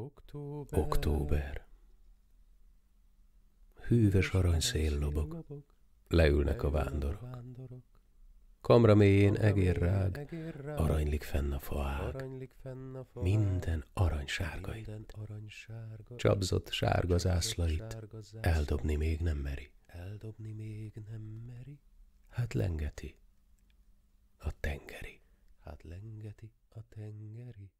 Október. Október. Hűvös arany lobog, Leülnek a vándorok. Kamra mélyén egérrág, aranylik fenn a faág. Minden aranysárgait. Csapzott sárga zászlait eldobni még nem meri. Hát lengeti a tengeri. Hát lengeti a tengeri.